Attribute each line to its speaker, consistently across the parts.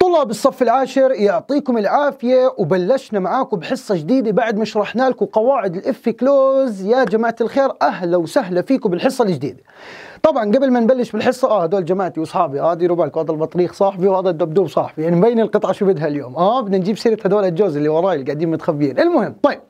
Speaker 1: طلاب الصف العاشر يعطيكم العافية وبلشنا معاكم بحصة جديدة بعد ما شرحنا لكم قواعد الاف كلوز يا جماعة الخير أهلا وسهلا فيكم بالحصة الجديدة طبعا قبل ما نبلش بالحصة اه هذول جماعتي واصحابي اه ديروا بالكم هذا البطريق صاحبي وهذا الدبدوب صاحبي يعني مبين القطعة شو بدها اليوم اه بدنا نجيب سيرة هذول الجوز اللي وراي اللي قاعدين متخبيين المهم طيب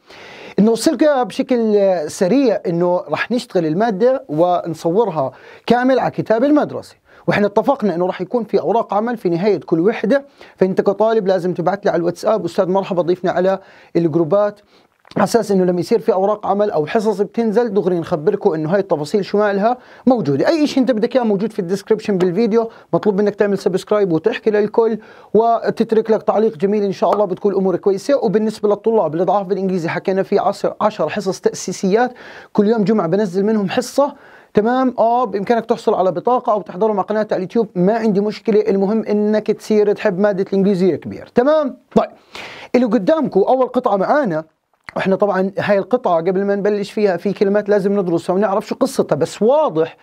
Speaker 1: نوصلك بشكل سريع انه رح نشتغل المادة ونصورها كامل على كتاب المدرسة واحنا اتفقنا انه راح يكون في اوراق عمل في نهايه كل وحده فانت كطالب لازم تبعث لي على الواتساب استاذ مرحبا ضيفنا على الجروبات على اساس انه لما يصير في اوراق عمل او حصص بتنزل دغري نخبركم انه هاي التفاصيل شو مالها موجوده، اي شيء انت بدك اياه موجود في الديسكربشن بالفيديو، مطلوب منك تعمل سبسكرايب وتحكي للكل وتترك لك تعليق جميل ان شاء الله بتكون الامور كويسه، وبالنسبه للطلاب الاضعاف بالانجليزي حكينا في 10 حصص تاسيسيات، كل يوم جمعه بنزل منهم حصه تمام اه بامكانك تحصل على بطاقه او تحضره مع قناه على اليوتيوب ما عندي مشكله المهم انك تصير تحب ماده الانجليزيه كبير تمام طيب اللي قدامكم اول قطعه معانا احنا طبعا هاي القطعه قبل ما نبلش فيها في كلمات لازم ندرسها ونعرف شو قصتها بس واضح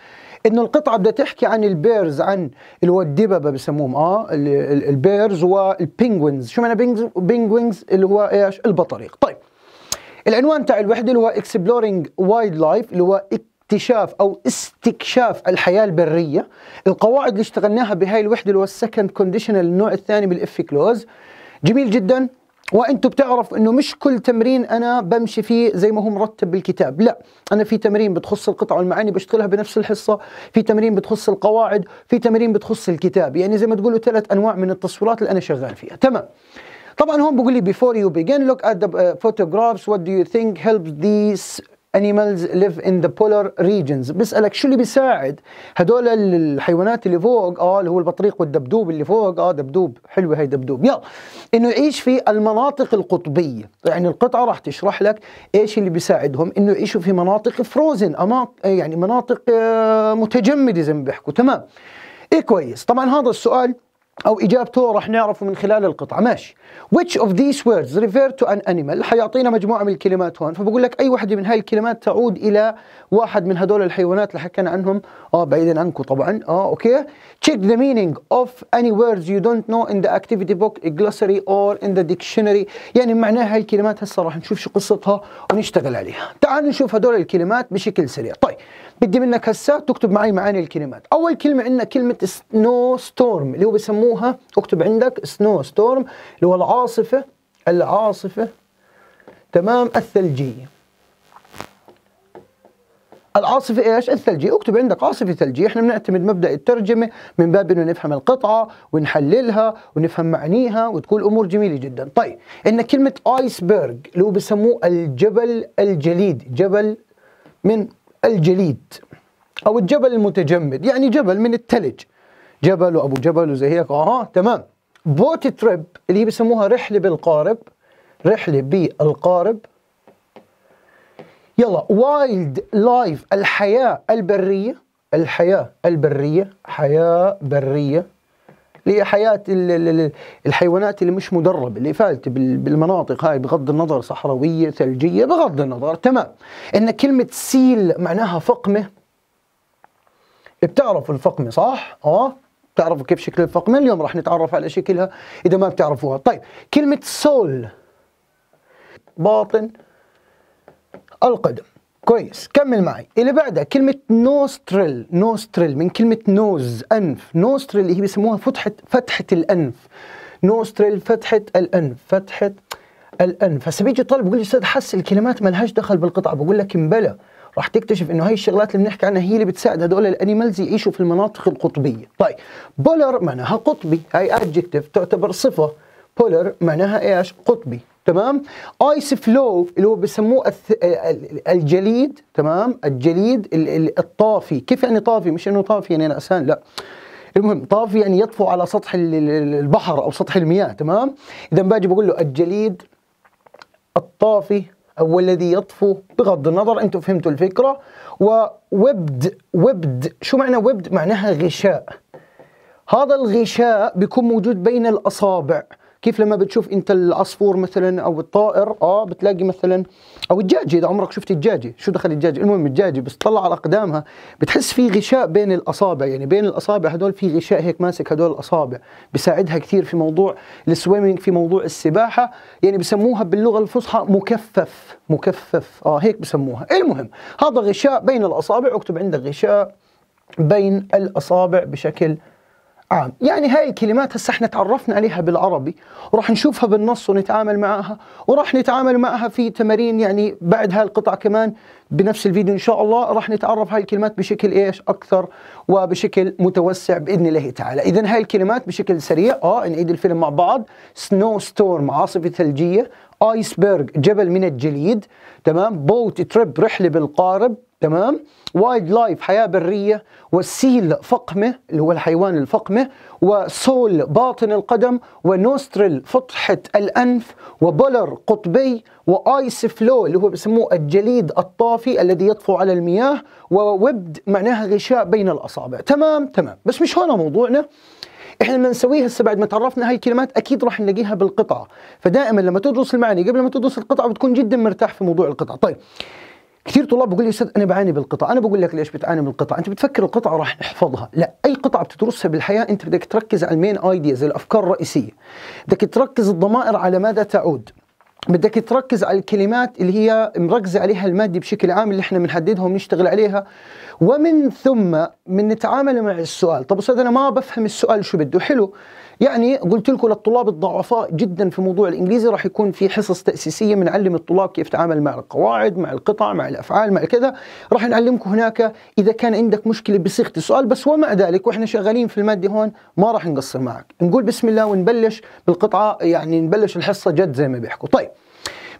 Speaker 1: انه القطعه بدها تحكي عن البيرز عن اللي هو الدببه بسموهم اه البيرز والبينجوينز شو معنى بينجوينز اللي هو ايش البطاريق طيب العنوان تاع الوحده اللي هو اكسبلورينج وايلد لايف اللي هو اكتشاف او استكشاف الحياه البريه القواعد اللي اشتغلناها بهاي الوحده اللي هو السكند كونديشنال النوع الثاني بالاف كلوز جميل جدا وانتم بتعرفوا انه مش كل تمرين انا بمشي فيه زي ما هو مرتب بالكتاب لا انا في تمرين بتخص القطع والمعاني بشتغلها بنفس الحصه في تمرين بتخص القواعد في تمرين بتخص الكتاب يعني زي ما تقولوا ثلاث انواع من التصويرات اللي انا شغال فيها تمام طبعا هون بقول لي before you begin look at the uh, photographs what do you think helps these animals live in the polar regions بسألك شو اللي بيساعد هدول الحيوانات اللي فوق اه اللي هو البطريق والدبدوب اللي فوق اه دبدوب حلوة هي دبدوب يلا انه يعيش في المناطق القطبية يعني القطعة راح تشرح لك ايش اللي بيساعدهم انه يعيشوا في مناطق فروزن يعني مناطق آه، متجمدة زي ما بيحكوا تمام ايه كويس طبعا هذا السؤال أو إجابته راح نعرفه من خلال القطعة ماشي which of these words refer to an animal حيعطينا مجموعة من الكلمات هون فبقول لك أي واحدة من هاي الكلمات تعود إلى واحد من هدول الحيوانات اللي حكينا عنهم آه بعيدا عنكم طبعا آه أوكي check the meaning of any words you don't know in the activity book glossary or in the dictionary يعني معناها هاي الكلمات هسه راح نشوف شو قصتها ونشتغل عليها تعالوا نشوف هدول الكلمات بشكل سريع طيب بدي منك هسه تكتب معي معاني الكلمات اول كلمه عندنا كلمه سنو ستورم اللي هو بسموها اكتب عندك سنو ستورم اللي هو العاصفه العاصفه تمام الثلجيه العاصفة ايش؟ الثلجية، اكتب عندك عاصفة ثلجية، احنا بنعتمد مبدأ الترجمة من باب انه نفهم القطعة ونحللها ونفهم معانيها وتكون الامور جميلة جدا. طيب، ان كلمة ايسبرغ اللي هو بسموه الجبل الجليد، جبل من الجليد أو الجبل المتجمد يعني جبل من الثلج جبل وأبو جبل وزي هيك اه, آه، تمام بوت تريب اللي هي بسموها رحلة بالقارب رحلة بالقارب يلا وايلد لايف الحياة البرية الحياة البرية حياة برية لحياه الحيوانات اللي مش مدربة اللي فالت بالمناطق هاي بغض النظر صحراويه ثلجيه بغض النظر تمام ان كلمه سيل معناها فقمه بتعرف الفقمه صح؟ اه بتعرفوا كيف شكل الفقمه اليوم راح نتعرف على شكلها اذا ما بتعرفوها طيب كلمه سول باطن القدم كويس كمل معي اللي بعدها كلمة نوسترل نوسترل من كلمة نوز أنف نوسترل اللي هي بيسموها فتحة فتحة الأنف نوسترل فتحة الأنف فتحة الأنف هسا بيجي طالب بيقول لي أستاذ حس الكلمات ما لهاش دخل بالقطعة بقول لك امبلى راح تكتشف انه هاي الشغلات اللي بنحكي عنها هي اللي بتساعد هدول الانيمالز يعيشوا في المناطق القطبيه طيب بولر معناها قطبي هاي ادجكتيف تعتبر صفه بولر معناها ايش قطبي تمام ايس فلو اللي هو بسموه الجليد تمام الجليد الطافي كيف يعني طافي مش انه طافي يعني نعسان لا المهم طافي يعني يطفو على سطح البحر او سطح المياه تمام اذا باجي بقول له الجليد الطافي او الذي يطفو بغض النظر انتم فهمتوا الفكره ووبد ويبد شو معنى ويبد معناها غشاء هذا الغشاء بيكون موجود بين الاصابع كيف لما بتشوف انت العصفور مثلا او الطائر اه بتلاقي مثلا او الدجاجه اذا عمرك شفت الدجاجه شو دخل الدجاجه المهم الدجاجه بس تطلع على اقدامها بتحس في غشاء بين الاصابع يعني بين الاصابع هدول في غشاء هيك ماسك هدول الاصابع بيساعدها كثير في موضوع السويمنج في موضوع السباحه يعني بسموها باللغه الفصحى مكفف مكفف اه هيك بسموها المهم هذا غشاء بين الاصابع اكتب عندك غشاء بين الاصابع بشكل عام يعني هاي الكلمات هسه احنا تعرفنا عليها بالعربي وراح نشوفها بالنص ونتعامل معها وراح نتعامل معها في تمارين يعني بعد هاي القطعة كمان بنفس الفيديو ان شاء الله راح نتعرف هاي الكلمات بشكل ايش اكثر وبشكل متوسع باذن الله تعالى اذا هاي الكلمات بشكل سريع اه نعيد الفيلم مع بعض سنو ستورم عاصفة ثلجية ايسبرغ جبل من الجليد تمام بوت تريب رحلة بالقارب تمام وايلد لايف حياه بريه والسيل فقمه اللي هو الحيوان الفقمه وسول باطن القدم ونوسترل فتحه الانف وبولر قطبي وايس فلو اللي هو بسموه الجليد الطافي الذي يطفو على المياه ووبد معناها غشاء بين الاصابع تمام تمام بس مش هون موضوعنا احنا لما نسويها هسه بعد ما تعرفنا هاي الكلمات اكيد راح نلاقيها بالقطعه فدائما لما تدرس المعاني قبل ما تدرس القطعه بتكون جدا مرتاح في موضوع القطعه طيب كثير طلاب بيقول لي استاذ انا بعاني بالقطع انا بقول لك ليش بتعاني من القطع انت بتفكر القطعه راح نحفظها لا اي قطعه بتدرسها بالحياه انت بدك تركز على المين ايدياز الافكار الرئيسيه بدك تركز الضمائر على ماذا تعود بدك تركز على الكلمات اللي هي مركزة عليها المادة بشكل عام اللي احنا بنحددها ونشتغل عليها ومن ثم بنتعامل مع السؤال طب استاذ انا ما بفهم السؤال شو بده حلو يعني قلت لكم للطلاب الضعفاء جدا في موضوع الانجليزي راح يكون في حصص تاسيسيه بنعلم الطلاب كيف يتعامل مع القواعد مع القطع مع الافعال مع كذا راح نعلمكم هناك اذا كان عندك مشكله بصيغه السؤال بس ومع ذلك واحنا شغالين في الماده هون ما راح نقصر معك نقول بسم الله ونبلش بالقطعه يعني نبلش الحصه جد زي ما بيحكوا طيب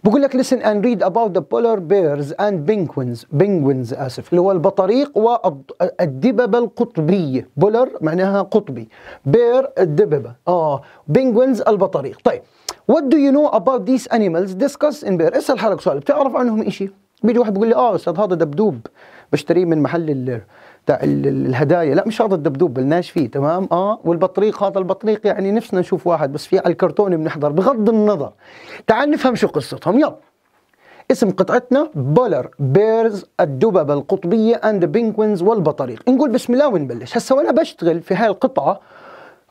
Speaker 1: بقول لك listen and read about the polar bears and penguins penguins اسف اللي هو البطريق والدببه القطبيه بولر معناها قطبي بير الدببه اه penguins البطريق طيب what do you know about these animals discuss in bear اسال حالك سؤال بتعرف عنهم شيء بيجي واحد بيقول لي اه استاذ هذا دبدوب بشتريه من محل اللير تاع الهدايا لا مش هذا الدبدوب بلناش فيه تمام اه والبطريق هذا البطريق يعني نفسنا نشوف واحد بس في على الكرتون بنحضر بغض النظر تعال نفهم شو قصتهم يلا اسم قطعتنا بولر بيرز الدببة القطبية اند بينكوينز والبطريق نقول بسم الله ونبلش هسه وانا بشتغل في هاي القطعة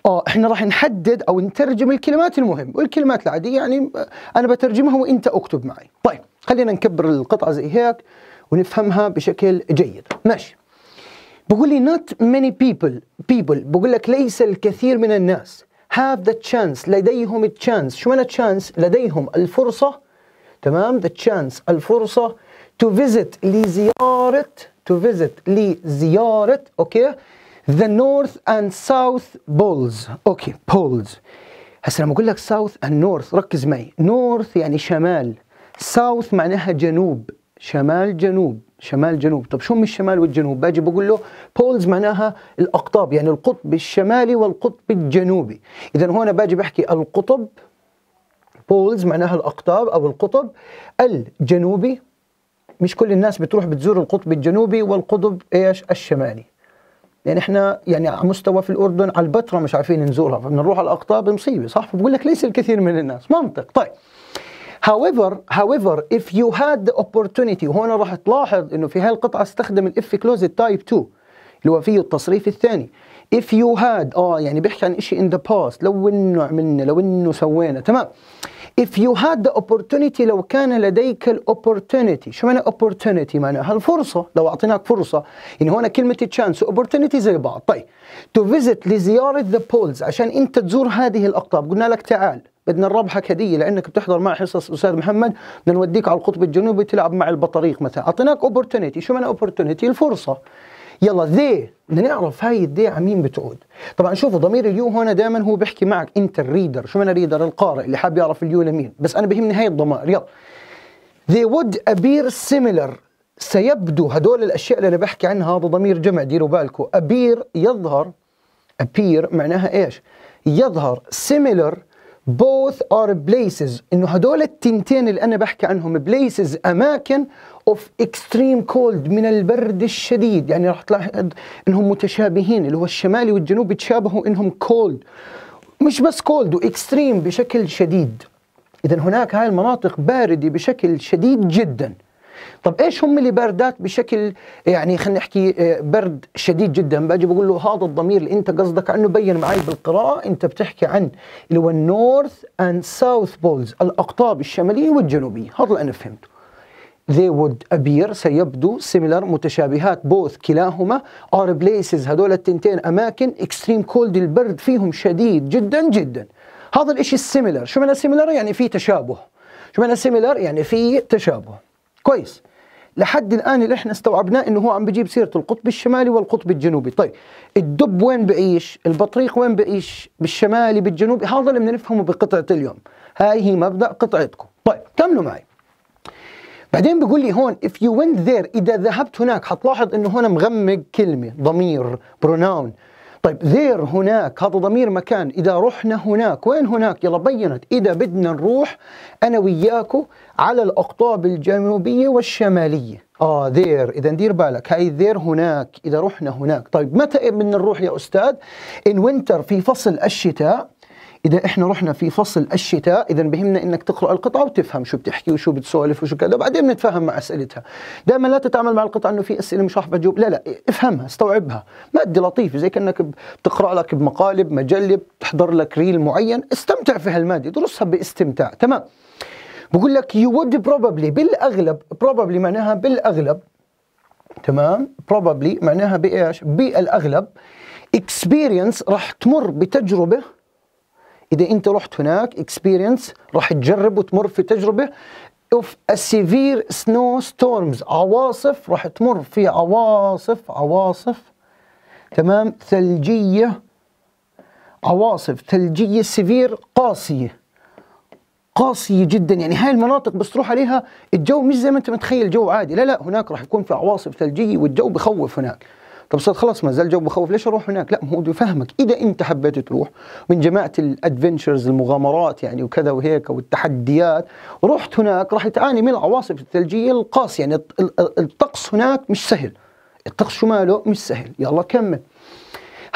Speaker 1: اه احنا راح نحدد او نترجم الكلمات المهم والكلمات العادية يعني آه، انا بترجمها وانت اكتب معي طيب خلينا نكبر القطعة زي هيك ونفهمها بشكل جيد ماشي بقول لي not many people people بقول لك ليس الكثير من الناس have the chance لديهم chance شو معنى chance لديهم الفرصة تمام the chance الفرصة to visit لزيارة to visit لزيارة okay the north and south poles okay poles هسه لما اقول لك south and north ركز معي north يعني شمال south معناها جنوب شمال جنوب شمال جنوب طب شو من الشمال والجنوب باجي بقول له بولز معناها الأقطاب يعني القطب الشمالي والقطب الجنوبي إذا هون باجي بحكي القطب بولز معناها الأقطاب أو القطب الجنوبي مش كل الناس بتروح بتزور القطب الجنوبي والقطب ايش الشمالي يعني احنا يعني على مستوى في الاردن على البتراء مش عارفين نزورها فبنروح على الاقطاب مصيبه صح فبقول لك ليس الكثير من الناس منطق طيب however however if you had the opportunity وهون راح تلاحظ انه في هالقطعه القطعه استخدم الاف كلوز التايب 2 اللي هو فيه التصريف الثاني if you had اه يعني بيحكي عن شيء in the past لو انه عملنا لو انه سوينا تمام if you had the opportunity لو كان لديك ال opportunity شو معنى opportunity معناها الفرصة لو أعطيناك فرصة يعني هون كلمة chance و opportunity زي بعض طيب to visit لزيارة the poles عشان أنت تزور هذه الأقطاب قلنا لك تعال بدنا نربحك هديه لانك بتحضر مع حصص استاذ محمد بدنا نوديك على القطب الجنوبي تلعب مع البطريق مثلا اعطيناك اوبورتونيتي شو معنى اوبورتونيتي الفرصه يلا ذي بدنا نعرف هاي الذي على مين بتعود طبعا شوفوا ضمير اليو هنا دائما هو بيحكي معك انت الريدر شو معنى الريدر القارئ اللي حاب يعرف اليو لمين بس انا بهمني هاي الضمائر يلا they would appear similar سيبدو هدول الاشياء اللي انا بحكي عنها هذا ضمير جمع ديروا بالكم appear يظهر appear معناها ايش يظهر similar both are places انه هدول التنتين اللي انا بحكي عنهم places اماكن of extreme cold من البرد الشديد يعني راح تلاحظ انهم متشابهين اللي هو الشمالي والجنوب بتشابهوا انهم cold مش بس cold واكستريم بشكل شديد اذا هناك هاي المناطق بارده بشكل شديد جدا طب ايش هم اللي باردات بشكل يعني خلينا نحكي آه، برد شديد جدا باجي بقول له هذا الضمير اللي انت قصدك عنه بين معي بالقراءه انت بتحكي عن اللي هو النورث اند ساوث بولز الاقطاب الشماليه والجنوبيه هذا اللي انا فهمته they would appear سيبدو similar متشابهات both كلاهما are places هذول التنتين أماكن extreme cold البرد فيهم شديد جدا جدا هذا الإشي السيميلر شو معنى سيميلر يعني في تشابه شو معنى سيميلر يعني في تشابه كويس لحد الان اللي احنا استوعبناه انه هو عم بجيب سيره القطب الشمالي والقطب الجنوبي، طيب الدب وين بعيش؟ البطريق وين بعيش؟ بالشمالي بالجنوبي؟ هذا اللي بدنا نفهمه بقطعه اليوم، هاي هي مبدا قطعتكم، طيب كملوا معي. بعدين بيقول لي هون if you went there اذا ذهبت هناك حتلاحظ انه هون مغمق كلمه ضمير بروناون طيب ذير هناك هذا ضمير مكان إذا رحنا هناك وين هناك يلا بينت إذا بدنا نروح أنا وياكو على الأقطاب الجنوبية والشمالية آه ذير إذا دير بالك هاي ذير هناك إذا رحنا هناك طيب متى بدنا نروح يا أستاذ إن وينتر في فصل الشتاء اذا احنا رحنا في فصل الشتاء اذا بهمنا انك تقرا القطعه وتفهم شو بتحكي وشو بتسولف وشو كذا وبعدين بنتفاهم مع اسئلتها دائما لا تتعامل مع القطعه انه في اسئله مش راح بجاوب لا لا افهمها استوعبها ماده لطيفه زي كانك بتقرا لك بمقالب مجله بتحضر لك ريل معين استمتع في هالماده درسها باستمتاع تمام بقول لك يو وود بروبابلي بالاغلب بروبابلي معناها بالاغلب تمام بروبابلي معناها بايش بالاغلب اكسبيرينس راح تمر بتجربه اذا انت رحت هناك اكسبيرينس راح تجرب وتمر في تجربه اوف اسيفير سنو ستورمز عواصف راح تمر في عواصف عواصف تمام ثلجيه عواصف ثلجيه سيفير قاسيه قاسية جدا يعني هاي المناطق بس تروح عليها الجو مش زي ما انت متخيل جو عادي لا لا هناك راح يكون في عواصف ثلجية والجو بخوف هناك طب استاذ خلاص ما زال الجو بخوف ليش اروح هناك لا هو يفهمك اذا انت حبيت تروح من جماعه الادفنشرز المغامرات يعني وكذا وهيك والتحديات رحت هناك راح تعاني من العواصف الثلجيه القاسيه يعني الطقس هناك مش سهل الطقس شماله مش سهل يلا كمل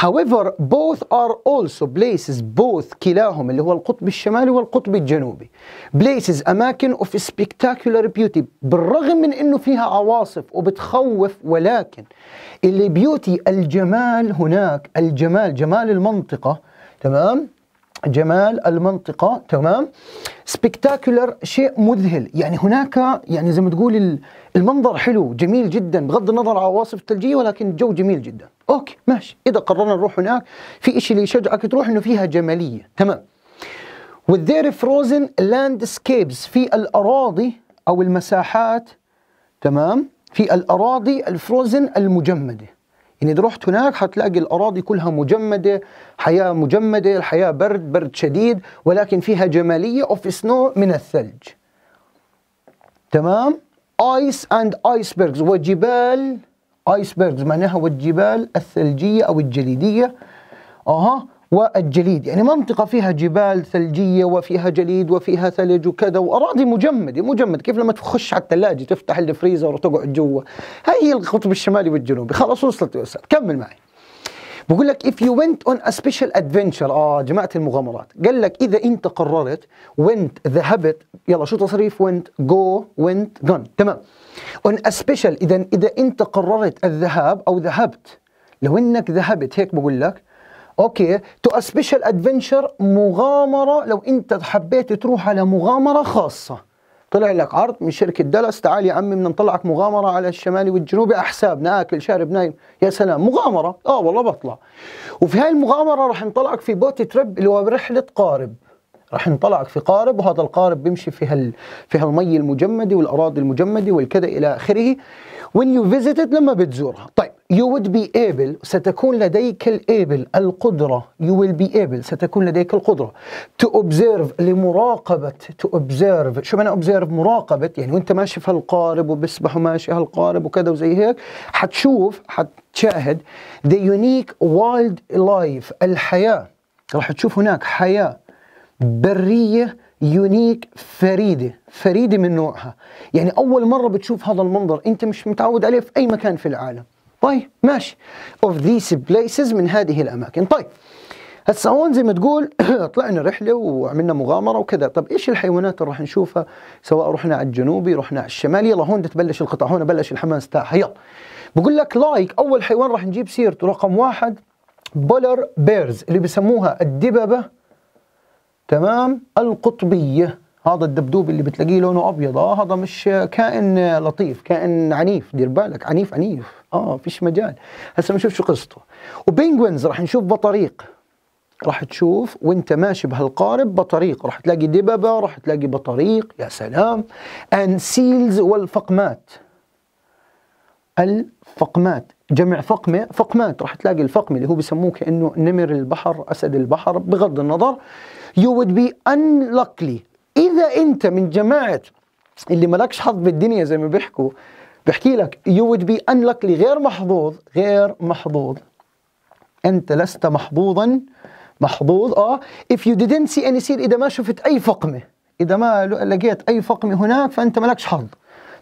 Speaker 1: However, both are also places both كلاهم اللي هو القطب الشمالي والقطب الجنوبي places أماكن of spectacular beauty بالرغم من أنه فيها عواصف وبتخوف ولكن اللي بيوتي الجمال هناك الجمال جمال المنطقة تمام جمال المنطقة تمام spectacular شيء مذهل يعني هناك يعني زي ما تقول المنظر حلو جميل جدا بغض النظر عن عواصف الثلجية ولكن الجو جميل جدا اوكي ماشي اذا قررنا نروح هناك في شيء اللي يشجعك تروح انه فيها جماليه تمام والذير فروزن سكيبس في الاراضي او المساحات تمام في الاراضي الفروزن المجمده يعني اذا رحت هناك حتلاقي الاراضي كلها مجمده حياه مجمده الحياه برد برد شديد ولكن فيها جماليه اوف سنو من الثلج تمام ايس اند ايسبرغز وجبال ايسبرغز معناها والجبال الثلجيه او الجليديه اها والجليد يعني منطقة فيها جبال ثلجية وفيها جليد وفيها ثلج وكذا وأراضي مجمدة مجمد كيف لما تخش على الثلاجة تفتح الفريزر وتقعد جوا هاي هي القطب الشمالي والجنوبي خلاص وصلت يا استاذ كمل معي بقول لك if you went on a special adventure اه جماعه المغامرات قال لك اذا انت قررت went ذهبت يلا شو تصريف went go went gone تمام on a special اذا اذا انت قررت الذهاب او ذهبت لو انك ذهبت هيك بقول لك اوكي تو سبيشال ادفنشر مغامره لو انت حبيت تروح على مغامره خاصه طلع لك عرض من شركه دلس تعال يا عمي بدنا نطلعك مغامره على الشمالي والجنوبي على حسابنا اكل شارب نايم يا سلام مغامره اه والله بطلع وفي هاي المغامره راح نطلعك في بوت تريب اللي هو رحله قارب راح نطلعك في قارب وهذا القارب بيمشي في هال في هالمي المجمده والاراضي المجمده والكذا الى اخره when you visit it لما بتزورها طيب you would be able ستكون لديك الابل القدرة you will be able ستكون لديك القدرة to observe لمراقبة to observe شو معنى observe مراقبة يعني وانت ماشي في هالقارب وبسبح وماشي هالقارب وكذا وزي هيك حتشوف حتشاهد the unique wild life الحياة راح تشوف هناك حياة برية يونيك فريدة فريدة من نوعها يعني أول مرة بتشوف هذا المنظر أنت مش متعود عليه في أي مكان في العالم طيب ماشي of these places من هذه الاماكن طيب هسه هون زي ما تقول طلعنا رحله وعملنا مغامره وكذا طب ايش الحيوانات اللي راح نشوفها سواء رحنا على الجنوبي رحنا على الشمال يلا هون تبلش القطع هون بلش الحماس تاعها يلا بقول لك لايك اول حيوان راح نجيب سيرته رقم واحد بولر بيرز اللي بسموها الدببه تمام القطبيه هذا الدبدوب اللي بتلاقيه لونه ابيض اه هذا مش كائن لطيف كائن عنيف دير بالك عنيف عنيف اه فيش مجال هسه بنشوف شو قصته وبينجوينز راح نشوف بطريق راح تشوف وانت ماشي بهالقارب بطريق راح تلاقي دببة راح تلاقي بطريق يا سلام and seals والفقمات الفقمات جمع فقمة فقمات راح تلاقي الفقمة اللي هو بسموه كأنه نمر البحر أسد البحر بغض النظر you would be unlucky اذا انت من جماعه اللي مالكش حظ بالدنيا زي ما بيحكوا بحكي لك يو وود بي انلكلي غير محظوظ غير محظوظ انت لست محظوظا محظوظ اه if you didn't see any seed اذا ما شفت اي فقمه اذا ما لقيت اي فقمه هناك فانت مالكش حظ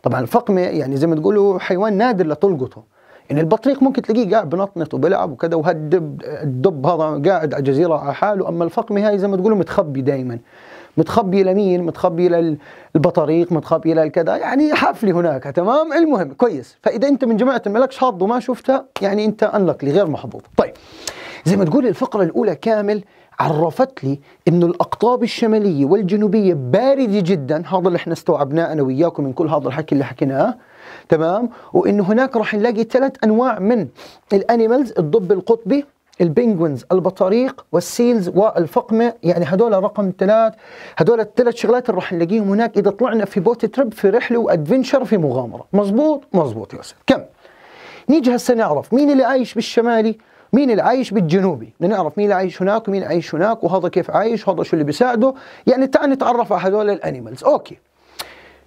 Speaker 1: طبعا الفقمه يعني زي ما تقولوا حيوان نادر لتلقطه يعني البطريق ممكن تلاقيه قاعد بنطنط وبيلعب وكذا وهالدب الدب هذا قاعد على جزيره على حاله اما الفقمه هاي زي ما تقولوا متخبي دائما متخبي لمين متخبي الى متخبي للكذا يعني حفلي هناك تمام المهم كويس فاذا انت من جماعه مالكش حظ وما شفتها يعني انت انلك غير محظوظ طيب زي ما تقول الفقره الاولى كامل عرفت لي أن الأقطاب الشمالية والجنوبية باردة جدا هذا اللي احنا استوعبناه أنا وياكم من كل هذا الحكي اللي حكيناه تمام وأنه هناك راح نلاقي ثلاث أنواع من الأنيمالز الضب القطبي البنجوينز البطاريق والسيلز والفقمه يعني هدول رقم ثلاث هدول الثلاث شغلات اللي راح نلاقيهم هناك اذا طلعنا في بوت تريب في رحله وادفنشر في مغامره مزبوط مزبوط يا ياسر كم نيجي هسه نعرف مين اللي عايش بالشمالي مين اللي عايش بالجنوبي بدنا نعرف مين اللي عايش هناك ومين عايش هناك وهذا كيف عايش وهذا شو اللي بيساعده يعني تعال نتعرف على هدول الانيمالز اوكي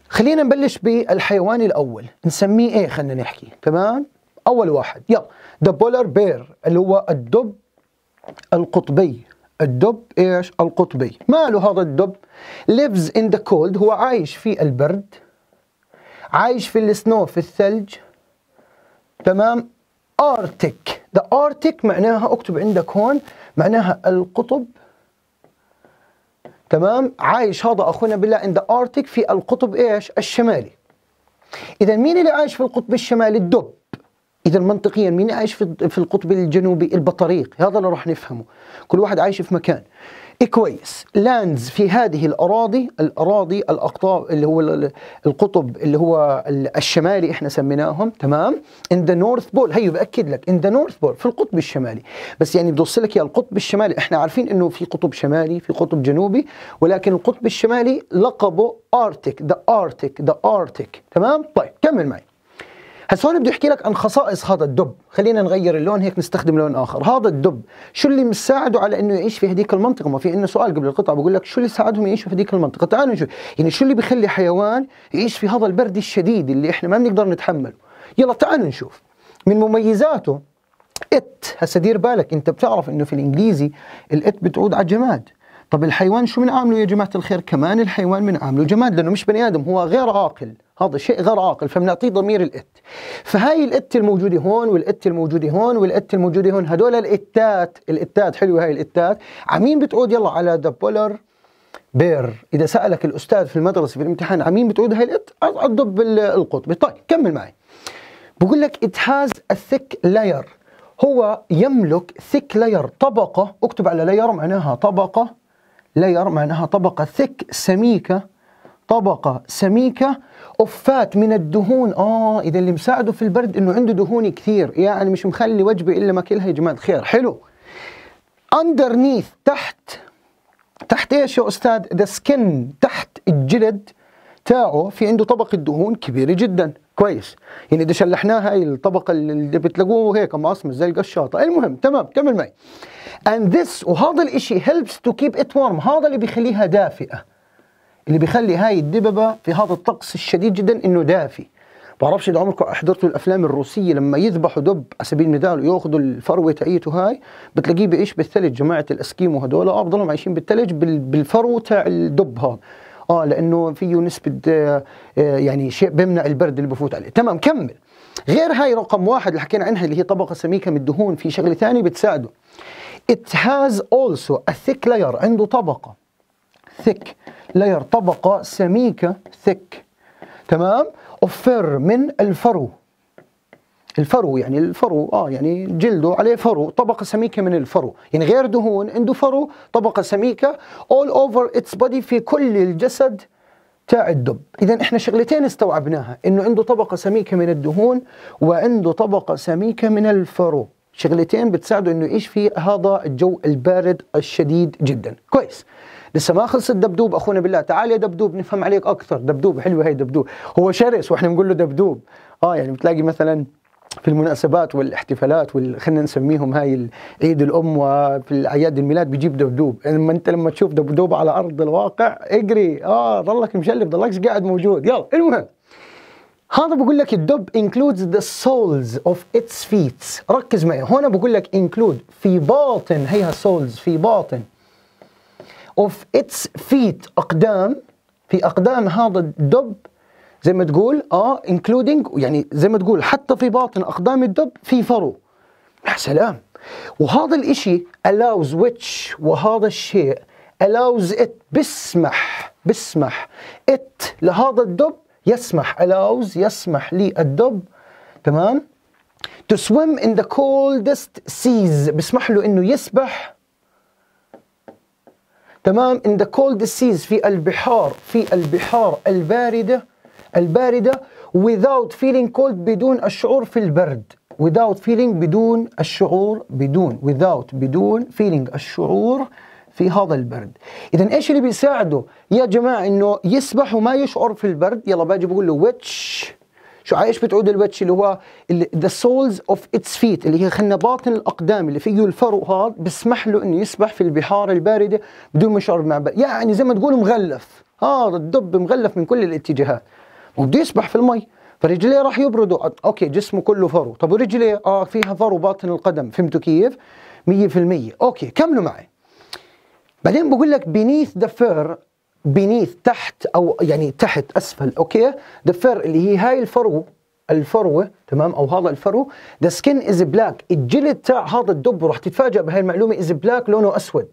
Speaker 1: خلينا نبلش بالحيوان الاول نسميه ايه خلينا نحكي تمام اول واحد يلا ذا بولار بير اللي هو الدب القطبي الدب ايش القطبي ماله هذا الدب ليفز ان ذا كولد هو عايش في البرد عايش في السنو في الثلج تمام ارتك ذا ارتك معناها اكتب عندك هون معناها القطب تمام عايش هذا اخونا بالله ان ذا ارتك في القطب ايش الشمالي اذا مين اللي عايش في القطب الشمالي الدب اذا منطقيا مين عايش في القطب الجنوبي البطريق هذا اللي راح نفهمه كل واحد عايش في مكان كويس لاندز في هذه الاراضي الاراضي الاقطاب اللي هو القطب اللي هو الشمالي احنا سميناهم تمام ان ذا نورث بول هي باكد لك ان ذا نورث بول في القطب الشمالي بس يعني أوصل لك يا القطب الشمالي احنا عارفين انه في قطب شمالي في قطب جنوبي ولكن القطب الشمالي لقبه ارتيك ذا ارتيك ذا ارتيك تمام طيب كمل معي هسه هون بدي احكي لك عن خصائص هذا الدب خلينا نغير اللون هيك نستخدم لون اخر هذا الدب شو اللي مساعده على انه يعيش في هذيك المنطقه ما في انه سؤال قبل القطعه بقول لك شو اللي ساعدهم يعيشوا في هذيك المنطقه تعالوا نشوف يعني شو اللي بخلي حيوان يعيش في هذا البرد الشديد اللي احنا ما بنقدر نتحمله يلا تعالوا نشوف من مميزاته ات هسه دير بالك انت بتعرف انه في الانجليزي الات بتعود على الجماد طب الحيوان شو بنعامله يا جماعه الخير كمان الحيوان بنعامله جماد لانه مش بني ادم هو غير عاقل هذا شيء غير عاقل فبنعطيه ضمير الات فهاي الات الموجوده هون والات الموجوده هون والات الموجوده هون هدول الاتات الاتات حلوه هاي الاتات عمين بتعود يلا على ذا بولر بير اذا سالك الاستاذ في المدرسه في الامتحان عمين بتعود هاي الات الدب القطبي طيب كمل معي بقول لك ات هاز ا ثيك لاير هو يملك ثيك لاير طبقه اكتب على لاير معناها طبقه لاير معناها طبقه ثيك سميكه طبقة سميكة أفات من الدهون آه إذا اللي مساعده في البرد إنه عنده دهون كثير يعني مش مخلي وجبة إلا ماكلها يا جماعة الخير حلو underneath تحت تحت إيش يا أستاذ ذا سكن تحت الجلد تاعه في عنده طبقة دهون كبيرة جدا كويس يعني إذا شلحناها هاي الطبقة اللي بتلاقوه هيك معصمة زي القشاطة المهم تمام كمل معي and this وهذا الإشي helps to keep it warm هذا اللي بيخليها دافئة اللي بيخلي هاي الدببه في هذا الطقس الشديد جدا انه دافي بعرفش اذا عمركم حضرتوا الافلام الروسيه لما يذبحوا دب على سبيل المثال وياخذوا الفروه تاعيته هاي بتلاقيه بيعيش بالثلج جماعه الاسكيمو هذول اه بضلهم عايشين بالثلج بالفرو تاع الدب هذا اه لانه فيه نسبه آه، آه، يعني شيء بيمنع البرد اللي بفوت عليه تمام كمل غير هاي رقم واحد اللي حكينا عنها اللي هي طبقه سميكه من الدهون في شغله ثانيه بتساعده it has also a thick layer عنده طبقه thick لاير طبقة سميكة ثيك تمام أفر من الفرو الفرو يعني الفرو اه يعني جلده عليه فرو طبقه سميكه من الفرو يعني غير دهون عنده فرو طبقه سميكه all over its body في كل الجسد تاع الدب اذا احنا شغلتين استوعبناها انه عنده طبقه سميكه من الدهون وعنده طبقه سميكه من الفرو شغلتين بتساعده انه يعيش في هذا الجو البارد الشديد جدا كويس لسه ما خلص الدبدوب اخونا بالله تعال يا دبدوب نفهم عليك اكثر دبدوب حلوه هي دبدوب هو شرس واحنا بنقول له دبدوب اه يعني بتلاقي مثلا في المناسبات والاحتفالات وال... خلينا نسميهم هاي عيد الام وفي الاعياد الميلاد بيجيب دبدوب لما يعني انت لما تشوف دبدوب على ارض الواقع اجري اه ضلك مشلف ضلك قاعد موجود يلا المهم هذا بقول لك الدب includes the soles of its feet ركز معي هنا بقول لك include في باطن هيها soles في باطن اوف اتس فيت اقدام في اقدام هذا الدب زي ما تقول اه انكلودينج يعني زي ما تقول حتى في باطن اقدام الدب في فرو يا سلام وهذا الاشي allows which وهذا الشيء allows it بسمح بسمح it لهذا الدب يسمح allows يسمح للدب تمام to swim in the coldest seas بسمح له انه يسبح تمام in the cold seas في البحار في البحار الباردة الباردة without feeling cold بدون الشعور في البرد without feeling بدون الشعور بدون without بدون feeling الشعور في هذا البرد اذا ايش اللي بيساعده يا جماعه انه يسبح وما يشعر في البرد يلا باجي بقول له which شو ايش بتعود البتش اللي هو ذا سولز اوف اتس فيت اللي هي خلينا باطن الاقدام اللي فيه الفرو هذا بسمح له انه يسبح في البحار البارده بدون ما يشعر بمعبأ يعني زي ما تقول مغلف هذا الدب مغلف من كل الاتجاهات وبده يسبح في المي فرجليه راح يبردوا اوكي جسمه كله فرو طب ورجليه اه فيها فرو باطن القدم فهمتوا كيف 100% اوكي كملوا معي بعدين بقول لك بينيث ذا فير بنيث تحت او يعني تحت اسفل اوكي ذا فير اللي هي هاي الفرو الفروه تمام او هذا الفرو ذا سكن از بلاك الجلد تاع هذا الدب راح تتفاجئ بهاي المعلومه از بلاك لونه اسود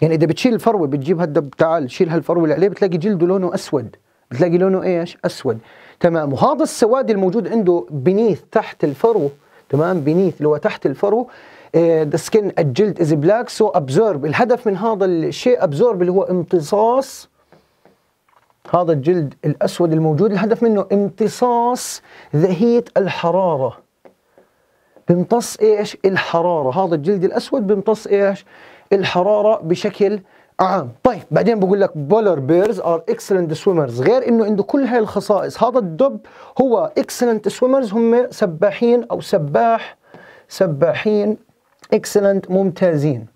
Speaker 1: يعني اذا بتشيل الفروه بتجيب هالدب تعال شيل هالفروه اللي عليه بتلاقي جلده لونه اسود بتلاقي لونه ايش اسود تمام وهذا السواد الموجود عنده بنيث تحت الفرو تمام بنيث اللي هو تحت الفرو ذا إيه، سكن الجلد از بلاك سو ابزورب الهدف من هذا الشيء ابزورب اللي هو امتصاص هذا الجلد الاسود الموجود الهدف منه امتصاص ذهية الحرارة بيمتص ايش الحرارة هذا الجلد الاسود بيمتص ايش الحرارة بشكل عام طيب بعدين بقول لك بولر بيرز ار اكسلنت سويمرز غير انه عنده كل هاي الخصائص هذا الدب هو اكسلنت سويمرز هم سباحين او سباح سباحين اكسلنت ممتازين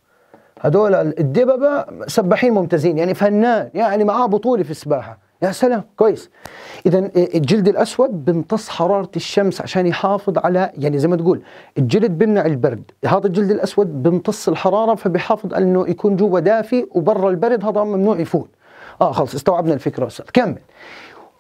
Speaker 1: هذول الدببه سباحين ممتازين يعني فنان يعني معاه بطوله في السباحه يا سلام كويس اذا آه، الجلد الاسود بيمتص حراره الشمس عشان يحافظ على يعني زي ما تقول الجلد بيمنع البرد هذا الجلد الاسود بيمتص الحراره فبيحافظ انه يكون جوا دافي وبرا البرد هذا ممنوع يفوت اه خلص استوعبنا الفكره استاذ كمل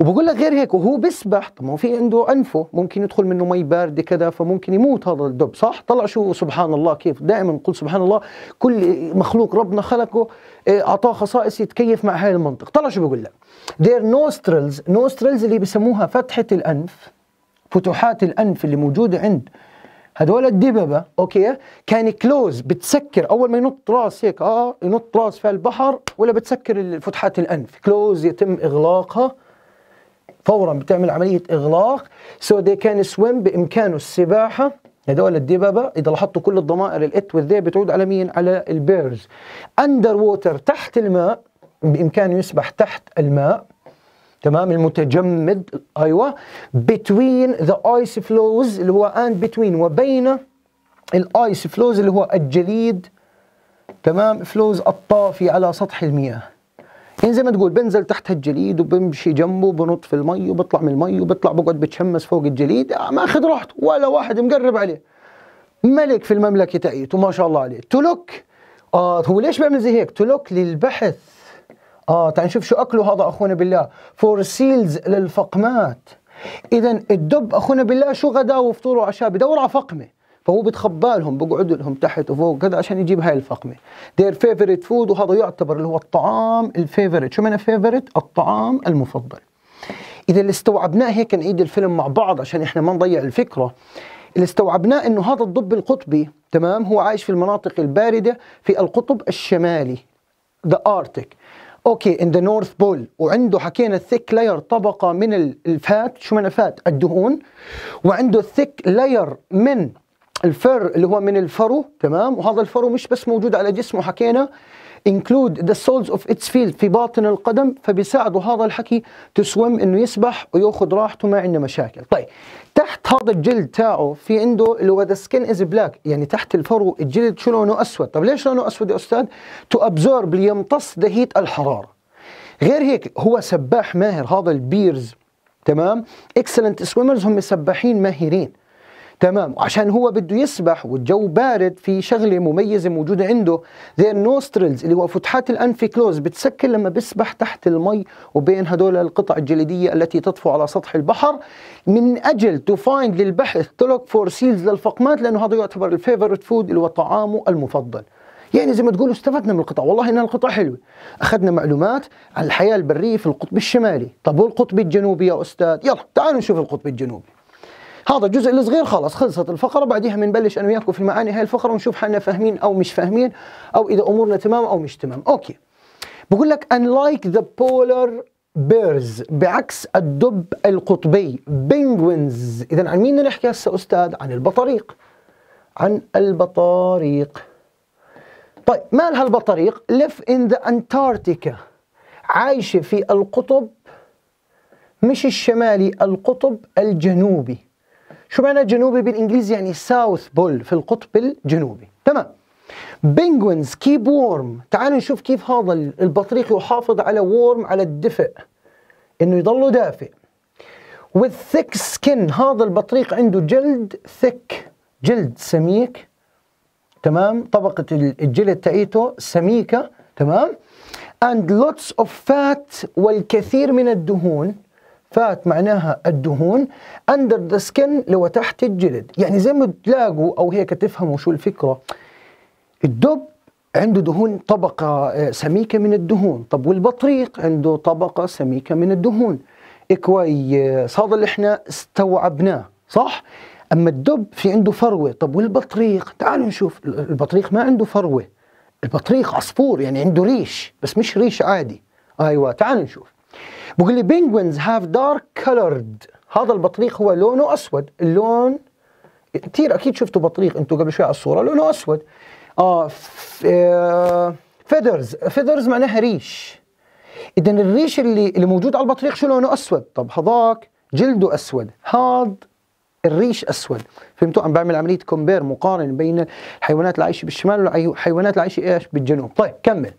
Speaker 1: وبقول لك غير هيك وهو بيسبح طب ما هو في عنده انفه ممكن يدخل منه مي بارده كذا فممكن يموت هذا الدب صح طلع شو سبحان الله كيف دائما نقول سبحان الله كل مخلوق ربنا خلقه إيه، اعطاه خصائص يتكيف مع هاي المنطق طلع شو بقول لك دير نوسترلز نوسترلز اللي بسموها فتحه الانف فتحات الانف اللي موجوده عند هدول الدببة اوكي كان كلوز بتسكر اول ما ينط راس هيك اه ينط راس في البحر ولا بتسكر فتحات الانف كلوز يتم اغلاقها فورا بتعمل عمليه اغلاق سو دي كان سويم بامكانه السباحه هذول الدببه اذا لاحظتوا كل الضمائر الات والذي بتعود على مين؟ على البيرز. اندر ووتر تحت الماء بامكانه يسبح تحت الماء تمام المتجمد ايوه بتوين ذا ايس فلوز اللي هو اند بتوين وبين الايس فلوز اللي هو الجليد تمام فلوز الطافي على سطح المياه يعني زي ما تقول بنزل تحت الجليد وبمشي جنبه وبنط في المي وبطلع من المي وبطلع بقعد بتشمس فوق الجليد آه، ماخذ راحته ولا واحد مقرب عليه ملك في المملكه تعيت وما شاء الله عليه تلوك آه هو ليش بيعمل زي هيك تلوك للبحث اه تعال نشوف شو اكله هذا اخونا بالله فور سيلز للفقمات اذا الدب اخونا بالله شو غداه وفطوره وعشاء بدور على فقمه فهو بتخبى لهم بيقعدوا لهم تحت وفوق كذا عشان يجيب هاي الفقمه دير فيفريت فود وهذا يعتبر اللي هو الطعام الفيفريت شو معنى فيفريت الطعام المفضل اذا اللي استوعبناه هيك نعيد الفيلم مع بعض عشان احنا ما نضيع الفكره اللي استوعبناه انه هذا الضب القطبي تمام هو عايش في المناطق البارده في القطب الشمالي ذا ارتك اوكي ان ذا نورث بول وعنده حكينا الثيك لاير طبقه من الفات شو معنى فات الدهون وعنده الثيك لاير من الفر اللي هو من الفرو تمام وهذا الفرو مش بس موجود على جسمه حكينا انكلود ذا سولز اوف اتس فيلد في باطن القدم فبيساعده هذا الحكي تسوم انه يسبح وياخذ راحته ما عنده مشاكل طيب تحت هذا الجلد تاعه في عنده اللي هو ذا سكين از بلاك يعني تحت الفرو الجلد شو لونه اسود طب ليش لونه اسود يا استاذ تو ابزورب ليمتص دهيت الحراره غير هيك هو سباح ماهر هذا البيرز تمام اكسلنت سويمرز هم سباحين ماهرين تمام عشان هو بده يسبح والجو بارد في شغله مميزه موجوده عنده زي النوسترلز اللي هو فتحات الانف كلوز بتسكر لما بيسبح تحت المي وبين هدول القطع الجليديه التي تطفو على سطح البحر من اجل تو فايند للبحث تلوك فور سيلز للفقمات لانه هذا يعتبر الفيفورت فود اللي هو طعامه المفضل يعني زي ما تقولوا استفدنا من القطع والله انها القطع حلوه اخذنا معلومات عن الحياه البريه في القطب الشمالي طب والقطب الجنوبي يا استاذ يلا تعالوا نشوف القطب الجنوبي هذا الجزء الصغير خلص خلصت الفقره بعديها بنبلش انا وياكم في المعاني هاي الفقره ونشوف حالنا فاهمين او مش فاهمين او اذا امورنا تمام او مش تمام اوكي بقول لك unlike the polar بيرز بعكس الدب القطبي بينجوينز اذا عن مين نحكي هسه استاذ عن البطاريق عن البطاريق طيب مالها البطاريق live in the Antarctica عايشة في القطب مش الشمالي القطب الجنوبي شو معنى جنوبي بالانجليزي يعني ساوث بول في القطب الجنوبي تمام بينجوينز كيب وورم تعالوا نشوف كيف هذا البطريق يحافظ على وورم على الدفء انه يضله دافئ thick سكن هذا البطريق عنده جلد ثيك جلد سميك تمام طبقة الجلد تاعيته سميكة تمام and lots of fat والكثير من الدهون فات معناها الدهون اندر ذا سكن لو تحت الجلد يعني زي ما تلاقوا او هيك تفهموا شو الفكره الدب عنده دهون طبقة آه، سميكة من الدهون طب والبطريق عنده طبقة سميكة من الدهون كويس هذا آه، اللي احنا استوعبناه صح؟ اما الدب في عنده فروه طب والبطريق تعالوا نشوف البطريق ما عنده فروه البطريق عصفور يعني عنده ريش بس مش ريش عادي ايوه تعالوا نشوف بقول لي بينجوينز هاف دارك colored هذا البطريق هو لونه اسود اللون كثير اكيد شفتوا بطريق انتم قبل شوي على الصوره لونه اسود اه فيدرز فيدرز آه، معناها ريش اذا الريش اللي اللي موجود على البطريق شو لونه اسود طب هذاك جلده اسود هذا الريش اسود فهمتوا عم بعمل عمليه كومبير مقارنه بين الحيوانات العايشه بالشمال والحيوانات العايشه ايش بالجنوب طيب كمل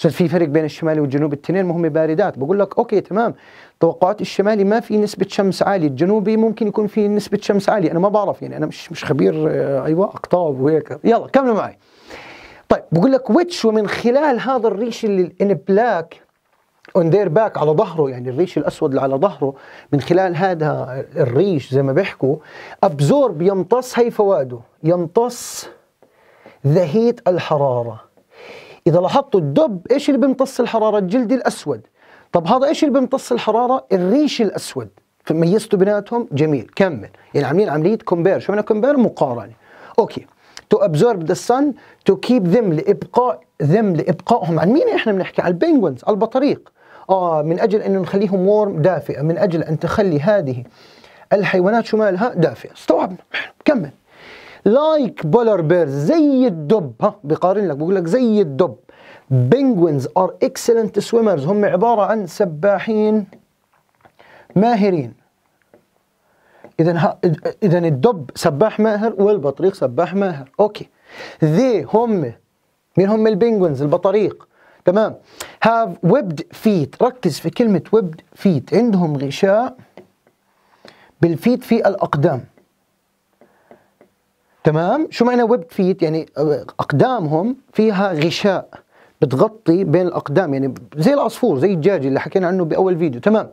Speaker 1: صار في فرق بين الشمال والجنوب الاثنين ما هم باردات بقول لك اوكي تمام توقعات الشمالي ما في نسبه شمس عاليه الجنوبي ممكن يكون في نسبه شمس عاليه انا ما بعرف يعني انا مش مش خبير آه، ايوه اقطاب وهيك يلا كملوا معي طيب بقول لك ويتش ومن خلال هذا الريش اللي ان بلاك اون ذير باك على ظهره يعني الريش الاسود اللي على ظهره من خلال هذا الريش زي ما بيحكوا ابزورب يمتص هي فوائده يمتص ذهيت الحراره اذا لاحظتوا الدب ايش اللي بيمتص الحراره الجلد الاسود طب هذا ايش اللي بيمتص الحراره الريش الاسود فميزتوا بيناتهم جميل كمل يعني عاملين عمليه كومبير شو معنى كومبير مقارنه اوكي تو ابزورب ذا سن تو كيب ذم لابقاء ذم لابقائهم عن مين احنا بنحكي على البنجوينز على البطريق اه من اجل انه نخليهم وورم دافئه من اجل ان تخلي هذه الحيوانات شمالها دافئه استوعبنا كمل لايك بولر بيرز زي الدب ها بقارن لك بقول لك زي الدب بينجوينز ار اكسلنت سويمرز هم عباره عن سباحين ماهرين اذا اذا الدب سباح ماهر والبطريق سباح ماهر اوكي ذي هم مين هم البينجوينز البطريق تمام هاف ويبد فيت ركز في كلمه ويبد فيت عندهم غشاء بالفيت في الاقدام تمام شو معنى ويب فيت يعني آه، اقدامهم فيها غشاء بتغطي بين الاقدام يعني زي العصفور زي الدجاج اللي حكينا عنه باول فيديو تمام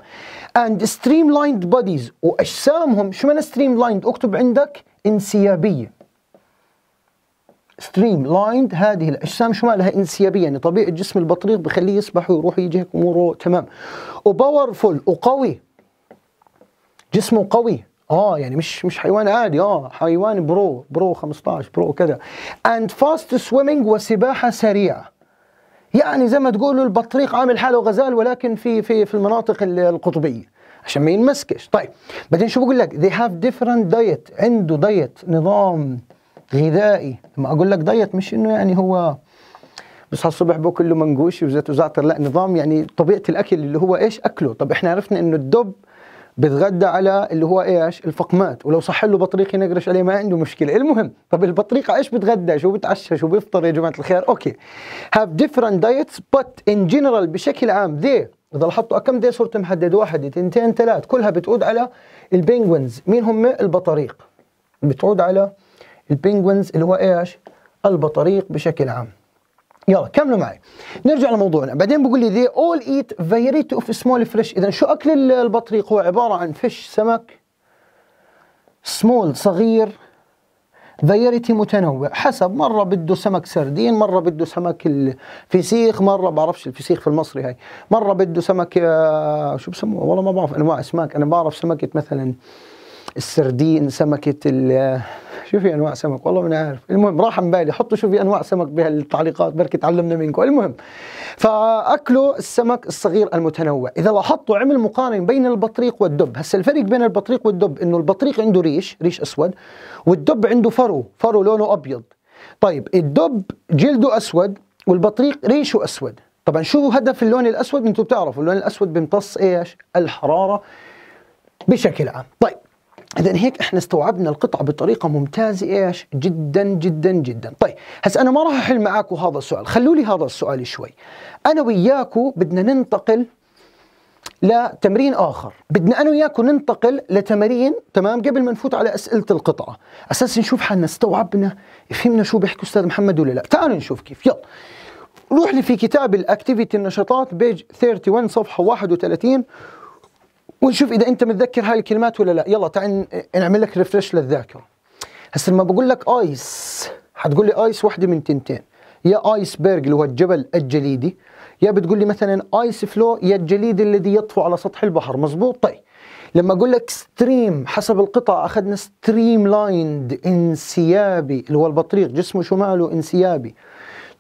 Speaker 1: اند ستريم لايند بوديز واجسامهم شو معنى ستريم لايند اكتب عندك انسيابيه ستريم لايند هذه الاجسام شو مالها انسيابيه يعني طبيعه جسم البطريق بخليه يسبح ويروح يجي هيك اموره تمام وباورفول وقوي جسمه قوي اه يعني مش مش حيوان عادي اه حيوان برو برو 15 برو كذا اند فاست سويمنج وسباحه سريعه يعني زي ما تقولوا البطريق عامل حاله غزال ولكن في في في المناطق القطبيه عشان ما ينمسكش طيب بعدين شو بقول لك they have different diet عنده دايت نظام غذائي لما اقول لك دايت مش انه يعني هو بصحى الصبح باكل له منقوش وزيت وزعتر لا نظام يعني طبيعه الاكل اللي هو ايش اكله طب احنا عرفنا انه الدب بتغدى على اللي هو ايش الفقمات ولو صح له بطريق ينقرش عليه ما عنده مشكله المهم طب البطريقه ايش بتغدى شو بتعشى شو بيفطر يا جماعه الخير اوكي هاف ديفرنت دايتس بت ان جنرال بشكل عام ذي اذا لاحظتوا آه، كم دي صرت محدد واحد اثنتين ثلاث كلها بتعود على البنجوينز مين هم البطاريق بتعود على البنجوينز اللي هو ايش البطاريق بشكل عام يلا كملوا معي نرجع لموضوعنا بعدين بقول لي they all eat variety of small fish اذا شو اكل البطريق هو عباره عن فش سمك سمول صغير فيريتي متنوع حسب مره بده سمك سردين مره بده سمك الفسيخ مره بعرفش الفسيخ في المصري هاي مره بده سمك آه شو بسموه والله ما بعرف انواع اسماك انا بعرف سمكه مثلا السردين سمكه شو في انواع سمك والله ما عارف المهم راح عن بالي حطوا شو في انواع سمك بهالتعليقات بركي تعلمنا منكم المهم فاكلوا السمك الصغير المتنوع اذا لاحظتوا عمل مقارنه بين البطريق والدب هسه الفرق بين البطريق والدب انه البطريق عنده ريش ريش اسود والدب عنده فرو فرو لونه ابيض طيب الدب جلده اسود والبطريق ريشه اسود طبعا شو هدف اللون الاسود انتم بتعرفوا اللون الاسود بيمتص ايش الحراره بشكل عام طيب اذا هيك احنا استوعبنا القطعه بطريقه ممتازه ايش جدا جدا جدا طيب هسا انا ما راح احل معاكم هذا السؤال خلوا لي هذا السؤال شوي انا وياكم بدنا ننتقل لتمرين اخر بدنا انا وياكم ننتقل لتمارين تمام قبل ما نفوت على اسئله القطعه اساس نشوف حالنا استوعبنا فهمنا شو بيحكي استاذ محمد ولا لا تعالوا نشوف كيف يلا روح لي في كتاب الاكتيفيتي النشاطات بيج 31 صفحه 31 ونشوف اذا انت متذكر هاي الكلمات ولا لا يلا تعال نعمل لك ريفرش للذاكره هسا لما بقول لك ايس حتقول لي ايس وحده من تنتين يا ايسبرغ اللي هو الجبل الجليدي يا بتقول لي مثلا ايس فلو يا الجليد الذي يطفو على سطح البحر مزبوط طيب لما اقول لك ستريم حسب القطع اخذنا ستريم لايند انسيابي اللي هو البطريق جسمه شماله انسيابي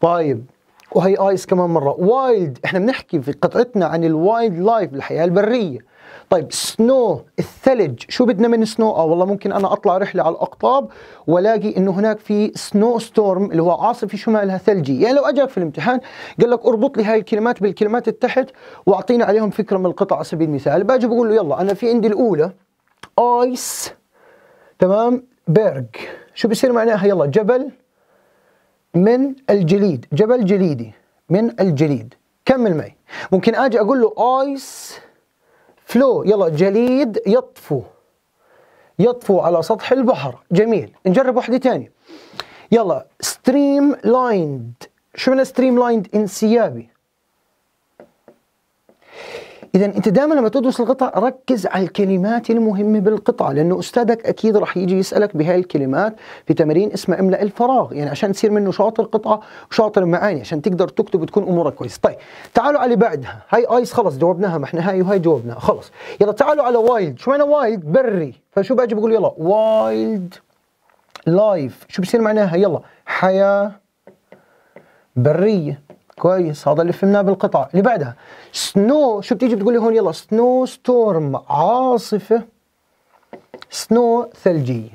Speaker 1: طيب وهي ايس كمان مره وايلد احنا بنحكي في قطعتنا عن الوايلد لايف الحياه البريه طيب سنو الثلج شو بدنا من سنو اه والله ممكن انا اطلع رحله على الاقطاب والاقي انه هناك في سنو ستورم اللي هو عاصفه شمالها ثلجي يعني لو اجاك في الامتحان قال لك اربط لي هاي الكلمات بالكلمات التحت واعطينا عليهم فكره من القطع على سبيل المثال باجي بقول له يلا انا في عندي الاولى ايس تمام بيرج شو بصير معناها يلا جبل من الجليد جبل جليدي من الجليد كمل معي ممكن اجي اقول له ايس فلو يلا جليد يطفو يطفو على سطح البحر جميل نجرب واحدة تانية يلا ستريم لايند شو معنى ستريم لايند انسيابي اذا انت دائما لما تدرس القطع ركز على الكلمات المهمه بالقطعه لانه استاذك اكيد راح يجي يسالك بهاي الكلمات في تمارين اسمه املا الفراغ يعني عشان تصير منه شاطر قطعه وشاطر معاني عشان تقدر تكتب وتكون امورك كويس طيب تعالوا على بعدها هاي ايس خلص جاوبناها ما احنا هاي وهاي جاوبناها خلص يلا تعالوا على وايلد شو معنى وايلد بري فشو باجي بقول يلا وايلد لايف شو بصير معناها يلا حياه بريه كويس هذا اللي فهمناه بالقطع اللي بعدها سنو شو بتيجي بتقول لي هون يلا سنو ستورم عاصفه سنو ثلجيه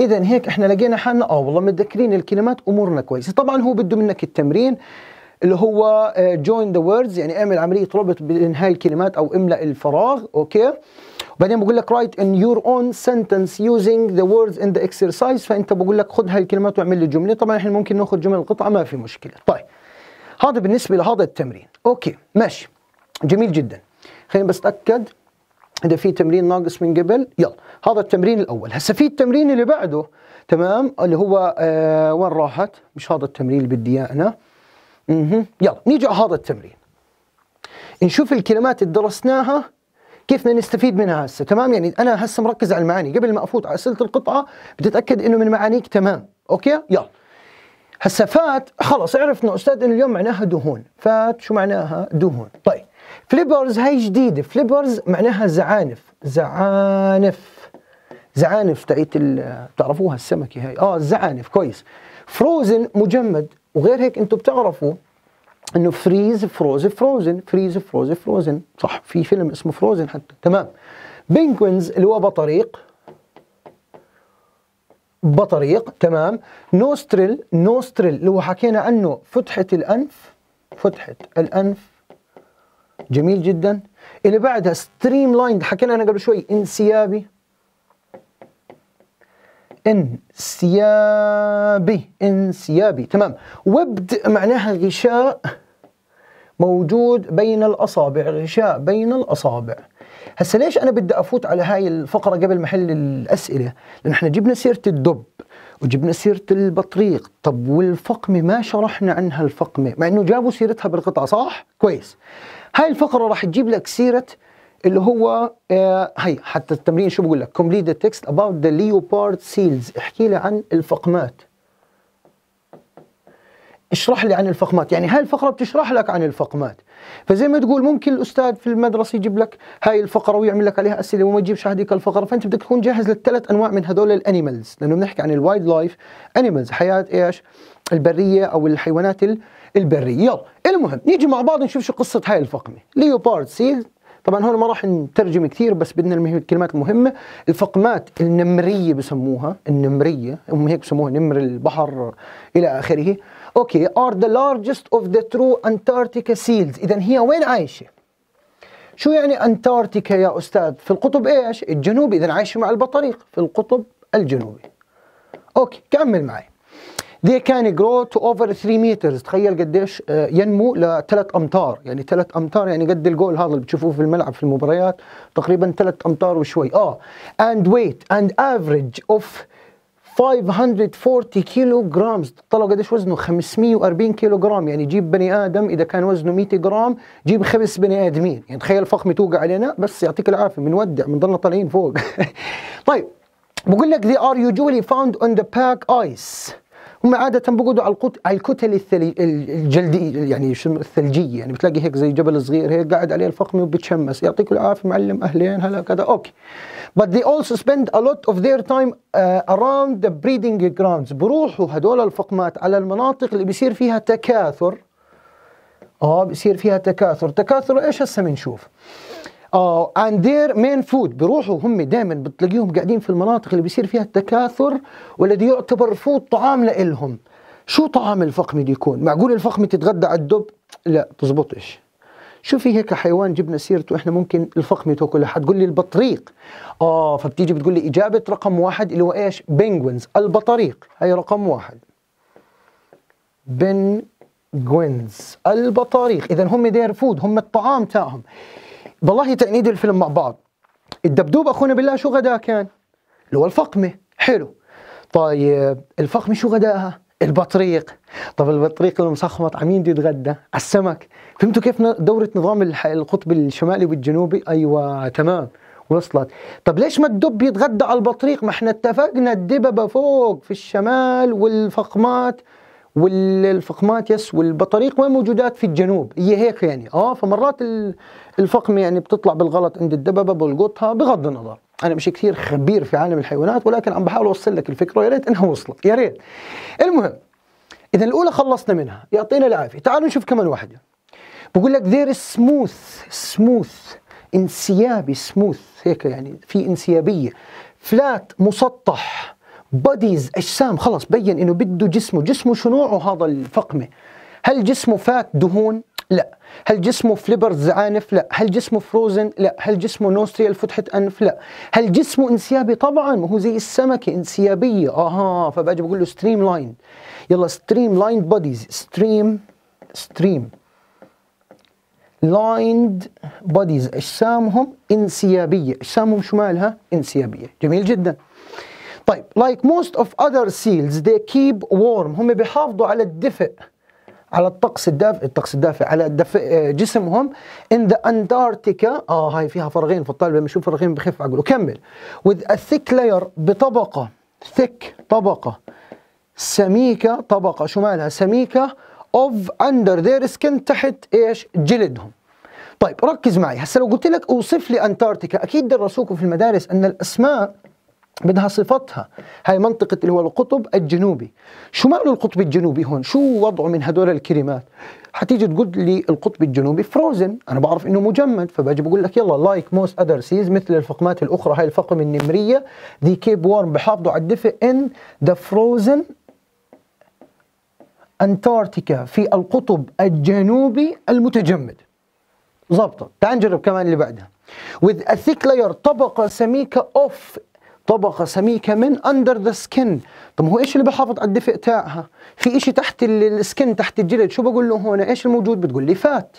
Speaker 1: اذا هيك احنا لقينا حالنا اه والله متذكرين الكلمات امورنا كويسه طبعا هو بده منك التمرين اللي هو جوين ذا ووردز يعني اعمل عمليه ربط بين هاي الكلمات او املا الفراغ اوكي وبعدين بقول لك write in your own sentence using the words in the exercise فانت بقول لك خذ هاي الكلمات واعمل لي جمله طبعا احنا ممكن ناخذ جمل القطعه ما في مشكله طيب هذا بالنسبه لهذا التمرين اوكي ماشي جميل جدا خلينا بس اتاكد اذا في تمرين ناقص من قبل يلا هذا التمرين الاول هسه في التمرين اللي بعده تمام اللي هو آه وين راحت مش هذا التمرين اللي بدي اياه انا اها يلا نيجي على هذا التمرين نشوف الكلمات اللي درسناها كيف بدنا نستفيد منها هسه تمام يعني انا هسه مركز على المعاني قبل ما افوت على اسئله القطعه بدي اتاكد انه من معانيك تمام اوكي يلا هسه فات خلص عرفنا استاذ انه اليوم معناها دهون فات شو معناها دهون طيب فليبرز هاي جديده فليبرز معناها زعانف زعانف زعانف تاعت بتعرفوها السمكه هاي اه الزعانف كويس فروزن مجمد وغير هيك انتم بتعرفوا انه فريز فروز فروزن فريز فروز فروزن صح في فيلم اسمه فروزن حتى تمام بينجوينز اللي هو بطريق بطريق تمام نوستريل نوستريل اللي هو حكينا عنه فتحة الأنف فتحة الأنف جميل جدا اللي بعدها ستريم لايند حكينا أنا قبل شوي انسيابي انسيابي انسيابي تمام وبد معناها غشاء موجود بين الأصابع غشاء بين الأصابع هسا ليش أنا بدي أفوت على هاي الفقرة قبل محل الأسئلة لأن احنا جبنا سيرة الدب وجبنا سيرة البطريق طب والفقمة ما شرحنا عنها الفقمة مع أنه جابوا سيرتها بالقطعة صح؟ كويس هاي الفقرة راح تجيب لك سيرة اللي هو آه هي حتى التمرين شو بقول لك كومبليت ذا تكست اباوت ذا ليوبارد سيلز احكي لي عن الفقمات اشرح لي عن الفقمات يعني هاي الفقرة بتشرح لك عن الفقمات فزي ما تقول ممكن الأستاذ في المدرسة يجيب لك هاي الفقرة ويعمل لك عليها أسئلة وما يجيبش هذيك الفقرة فأنت بدك تكون جاهز للثلاث أنواع من هذول الأنيمالز لأنه بنحكي عن الوايلد لايف أنيمالز حياة إيش البرية أو الحيوانات البرية يلا المهم نيجي مع بعض نشوف شو قصة هاي الفقمة ليوبارد سيلز طبعا هون ما راح نترجم كثير بس بدنا الكلمات المهمه الفقمات النمريه بسموها النمريه هم هيك بسموها نمر البحر الى اخره اوكي ار ذا لارجست اوف ذا ترو انتاركتيكا سيلز اذا هي وين عايشه شو يعني انتاركتيكا يا استاذ في القطب ايش الجنوبي اذا عايشه مع البطريق في القطب الجنوبي اوكي كمل معي they can grow to over 3 meters تخيل قديش آه، ينمو لثلاث امتار يعني ثلاث امتار يعني قد الجول هذا اللي بتشوفوه في الملعب في المباريات تقريبا ثلاث امتار وشوي اه and weight and average of 540 كيلو جرامز طلعوا قديش وزنه 540 كيلو جرام يعني جيب بني ادم اذا كان وزنه 100 جرام جيب خمس بني ادمين يعني تخيل فخمه توقع علينا بس يعطيك العافيه بنودع بنضلنا طالعين فوق طيب بقول لك they are usually found on the pack ice هم عادة بيقعدوا على الكتل الجلدية يعني الثلجية يعني بتلاقي هيك زي جبل صغير هيك قاعد عليه الفقمي وبتشمس يعطيك العافية معلم أهلين هلا كذا أوكي but they also spend a lot of their time uh, around the breeding grounds بروحوا هدول الفقمات على المناطق اللي بيصير فيها تكاثر اه بيصير فيها تكاثر تكاثر ايش هسه بنشوف اه اند ذير مين فود بيروحوا هم دائما بتلاقيهم قاعدين في المناطق اللي بيصير فيها التكاثر والذي يعتبر فود طعام لإلهم شو طعام الفقمة دي يكون معقول الفقمة تتغدى على الدب لا تزبطش شو في هيك حيوان جبنا سيرته احنا ممكن الفقمة تاكلها حتقول لي البطريق اه فبتيجي بتقول لي اجابة رقم واحد اللي هو ايش بنجوينز البطريق هي رقم واحد بنجوينز البطاريق اذا هم دير فود هم الطعام تاعهم بالله تأنيد الفيلم مع بعض الدبدوب أخونا بالله شو غداه كان اللي هو الفقمة حلو طيب الفقمة شو غداها البطريق طب البطريق المسخمط عمين بده يتغدى على السمك فهمتوا كيف دورة نظام القطب الشمالي والجنوبي أيوة تمام وصلت طب ليش ما الدب يتغدى على البطريق ما احنا اتفقنا الدببة فوق في الشمال والفقمات والفقماتيس والبطريق وين موجودات في الجنوب هي هيك يعني اه فمرات الفقمه يعني بتطلع بالغلط عند الدببه بلقطها بغض النظر انا مش كثير خبير في عالم الحيوانات ولكن عم بحاول اوصل لك الفكره يا ريت انها وصلت يا ريت المهم اذا الاولى خلصنا منها يعطينا العافيه تعالوا نشوف كمان واحده بقول لك ذير سموث سموث انسيابي سموث هيك يعني في انسيابيه فلات مسطح بوديز اجسام خلص بين انه بده جسمه جسمه شو نوعه هذا الفقمه هل جسمه فات دهون لا هل جسمه فليبرز زعانف لا هل جسمه فروزن لا هل جسمه نوستريال فتحة أنف لا هل جسمه انسيابي طبعا ما هو زي السمكة انسيابية اها فباجي بقول له ستريم لاين يلا ستريم لاين بوديز ستريم ستريم لايند بوديز اجسامهم انسيابيه اجسامهم شمالها انسيابيه جميل جدا طيب like most of other seals they keep warm هم بيحافظوا على الدفء على الطقس الدافئ الطقس الدافئ على دفء آه، جسمهم in the Antarctica اه هاي فيها فرغين في الطالب لما يشوف فرغين بخف عقله كمل with a thick layer بطبقة thick طبقة سميكة طبقة شو مالها سميكة of under their skin تحت ايش جلدهم طيب ركز معي هسه لو قلت لك اوصف لي انتاركتيكا اكيد درسوكم في المدارس ان الاسماء بدها صفتها هاي منطقة اللي هو القطب الجنوبي شو معنى القطب الجنوبي هون شو وضعه من هدول الكلمات حتيجي تقول لي القطب الجنوبي فروزن انا بعرف انه مجمد فباجي بقول لك يلا لايك موست اذر سيز مثل الفقمات الاخرى هاي الفقم النمريه ذي كيب وورم بحافظوا على الدفء ان ذا فروزن انتاركتيكا في القطب الجنوبي المتجمد ظبطت تعال نجرب كمان اللي بعدها with a thick layer طبقة سميكة of طبقة سميكة من اندر ذا سكن طب هو ايش اللي بحافظ على الدفء تاعها في اشي تحت السكن تحت الجلد شو بقول له هون ايش الموجود بتقول لي فات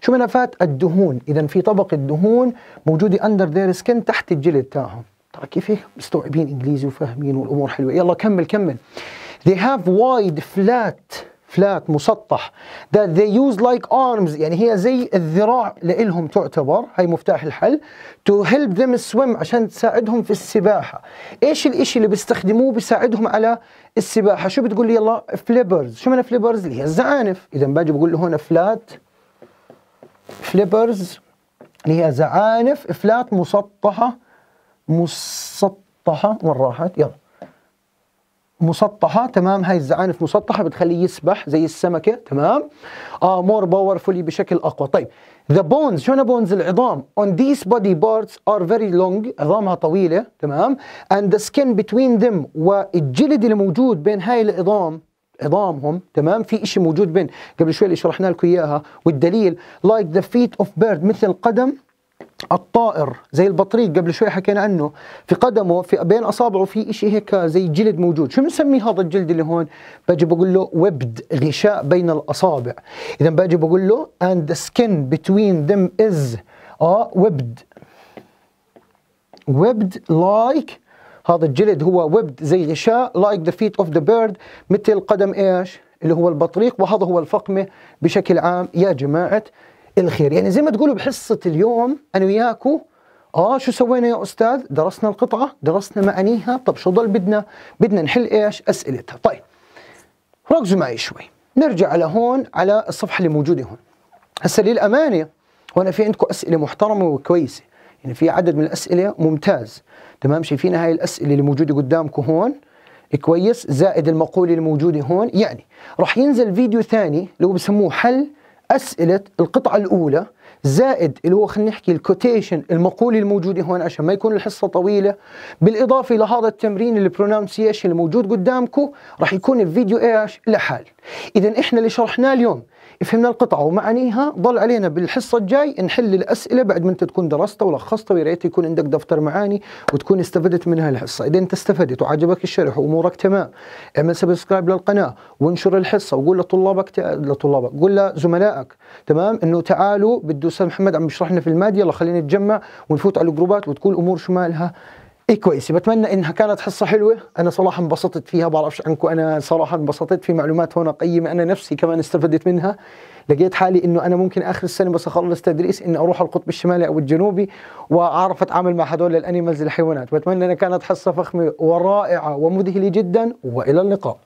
Speaker 1: شو منها فات الدهون اذا في طبقة دهون موجودة اندر ذير سكن تحت الجلد تاعهم ترى كيف مستوعبين انجليزي وفاهمين والامور حلوة يلا كمل كمل they have wide flat فلات مسطح that they use like arms يعني هي زي الذراع لإلهم تعتبر هي مفتاح الحل to help them swim عشان تساعدهم في السباحة إيش الإشي اللي بيستخدموه بيساعدهم على السباحة شو بتقول لي يلا فليبرز شو معنى فليبرز اللي هي الزعانف إذا باجي بقول له هنا فلات فليبرز اللي هي زعانف فلات مسطحة مسطحة وين راحت يلا مسطحه تمام هاي الزعانف مسطحه بتخليه يسبح زي السمكه تمام اه مور باورفولي بشكل اقوى طيب The bones شو بونز العظام on these body parts are very long عظامها طويلة تمام and the skin between them والجلد اللي موجود بين هاي العظام عظامهم تمام في شيء موجود بين قبل شوي اللي شرحنا لكم اياها والدليل like the feet of bird مثل قدم الطائر زي البطريق قبل شوي حكينا عنه في قدمه في بين اصابعه في شيء هيك زي جلد موجود شو بنسميه هذا الجلد اللي هون باجي بقول له وبد غشاء بين الاصابع اذا باجي بقول له اند ذا skin between ذيم از اه وبد وبد لايك هذا الجلد هو وبد زي غشاء لايك ذا فيت اوف ذا بيرد مثل قدم ايش اللي هو البطريق وهذا هو الفقمه بشكل عام يا جماعه الخير يعني زي ما تقولوا بحصة اليوم أنا وياكو اه شو سوينا يا استاذ؟ درسنا القطعه، درسنا معانيها، طب شو ضل بدنا؟ بدنا نحل ايش؟ اسئلتها، طيب ركزوا معي شوي، نرجع على هون على الصفحه اللي موجوده هون. هسه للامانه هون في عندكم اسئله محترمه وكويسه، يعني في عدد من الاسئله ممتاز، تمام شايفين هاي الاسئله اللي موجوده قدامكم هون كويس زائد المقوله اللي موجوده هون، يعني راح ينزل فيديو ثاني اللي هو بسموه حل اسئله القطعه الاولى زائد اللي هو خلينا نحكي الكوتيشن المقولة الموجودة هون عشان ما يكون الحصة طويلة بالإضافة لهذا التمرين البرونونسيشن الموجود قدامكم راح يكون الفيديو ايش لحال إذا إحنا اللي شرحناه اليوم فهمنا القطعة ومعانيها ضل علينا بالحصة الجاي نحل الأسئلة بعد ما أنت تكون درستها ولخصتها ويا ريت يكون عندك دفتر معاني وتكون استفدت منها الحصة إذا أنت استفدت وعجبك الشرح وأمورك تمام اعمل سبسكرايب للقناة وانشر الحصة وقول لطلابك ت... لطلابك قول لزملائك تمام أنه تعالوا بده أستاذ محمد عم يشرح لنا في المادية يلا خلينا نتجمع ونفوت على الجروبات وتكون الأمور شمالها إيه كويس بتمنى إنها كانت حصة حلوة أنا صراحة انبسطت فيها بعرفش عنكم أنا صراحة انبسطت في معلومات هنا قيمة أنا نفسي كمان استفدت منها لقيت حالي إنه أنا ممكن آخر السنة بس أخلص تدريس إني أروح القطب الشمالي أو الجنوبي وأعرف أتعامل مع هدول الأنيمالز الحيوانات بتمنى إنها كانت حصة فخمة ورائعة ومذهلة جدا وإلى اللقاء